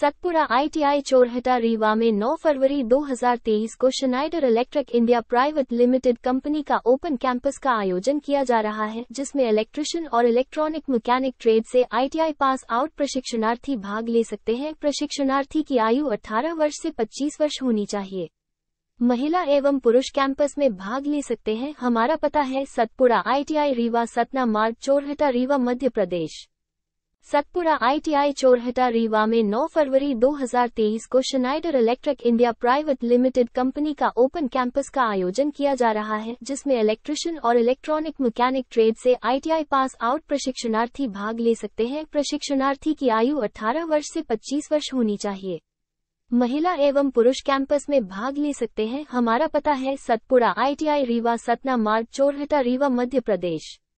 Satpura ITI Chorhata Rewa में 9 फरवरी 2023 को Schneider electric India private limited company का ओपन कैंपस का आयोजन किया जा रहा है जिसमें इलेक्ट्रिशियन और इलेक्ट्रॉनिक मैकेनिक ट्रेड से आईटीआई पास आउट प्रशिक्षणार्थी भाग ले सकते हैं प्रशिक्षणार्थी की आयु 18 वर्ष से 25 वर्ष होनी चाहिए महिला एवं पुरुष कैंपस में भाग ले सकते हैं हमारा पता है सतपुरा आईटीआई रीवा सतना मार्ग चोरहटा रीवा मध्य प्रदेश सतपुरा आईटीआई चोरहटा रीवा में 9 फरवरी 2023 को Schneider electric India private limited company का ओपन कैंपस का आयोजन किया जा रहा है जिसमें इलेक्ट्रिशियन और इलेक्ट्रॉनिक मैकेनिक ट्रेड से आईटीआई पास आउट प्रशिक्षणार्थी भाग ले सकते हैं प्रशिक्षणार्थी की आयु 18 वर्ष से 25 वर्ष होनी चाहिए महिला एवं पुरुष कैंपस में भाग ले सकते हैं हमारा पता है सतपुरा आईटीआई रीवा सतना मार्ग चोरहटा रीवा मध्य प्रदेश